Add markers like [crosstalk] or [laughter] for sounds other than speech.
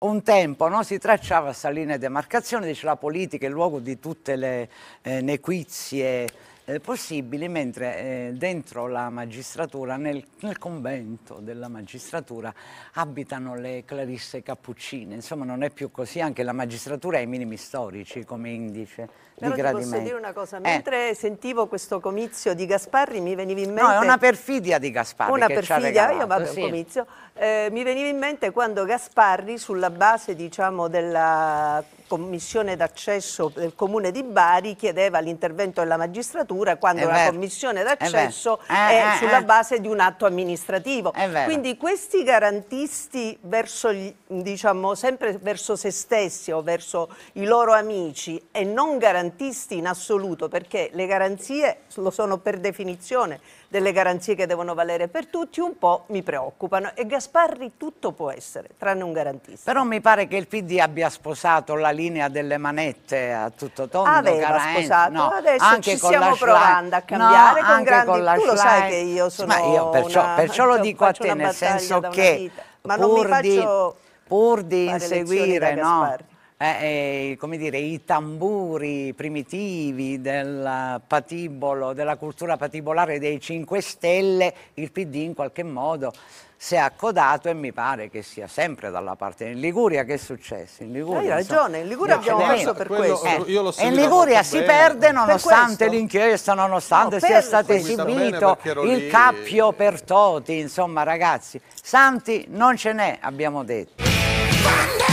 un tempo no? si tracciava questa linea di demarcazione, dice la politica è il luogo di tutte le eh, nequizie eh, possibili, mentre eh, dentro la magistratura, nel, nel, convento della magistratura, abitano le Clarisse Cappuccine. Insomma, non è più così, anche la magistratura ha i minimi storici come indice Però di gradimento. posso dire una cosa, eh. mentre eh. sentivo questo comizio di Gasparri mi veniva in mente... No, è una perfidia di Gasparri Una perfidia, io vado sì. un comizio. Eh, mi veniva in mente quando Gasparri, sulla base diciamo della commissione d'accesso del comune di Bari chiedeva l'intervento della magistratura quando la commissione d'accesso ah, ah, è, è eh, ah. sulla base di un atto amministrativo. Quindi questi garantisti verso gli, diciamo, sempre verso se stessi o verso i loro amici e non garantisti in assoluto perché le garanzie lo sono per definizione delle garanzie che devono valere per tutti un po' mi preoccupano e Gasparri tutto può essere tranne un garantista. Però mi pare che il PD abbia sposato la linea delle manette a tutto tondo, Aveva, ah, Carenzo, sposato, no, adesso anche ci stiamo provando a cambiare no, con grandi... Con tu lo sai che io sono Ma io perciò, una, perciò lo [laughs] dico a te, nel senso che... Ma non mi faccio pur di inseguire, no? eh, eh, dire, i tamburi primitivi del patibolo, della cultura patibolare dei 5 Stelle, il PD in qualche modo si è accodato e mi pare che sia sempre dalla parte. In Liguria che è successo? In Liguria, Hai ragione, in Liguria abbiamo perso per questo. Eh, in Liguria si bene. perde nonostante l'inchiesta, nonostante no, sia stato esibito il cappio per Toti, insomma ragazzi, Santi non ce n'è, abbiamo detto. Quando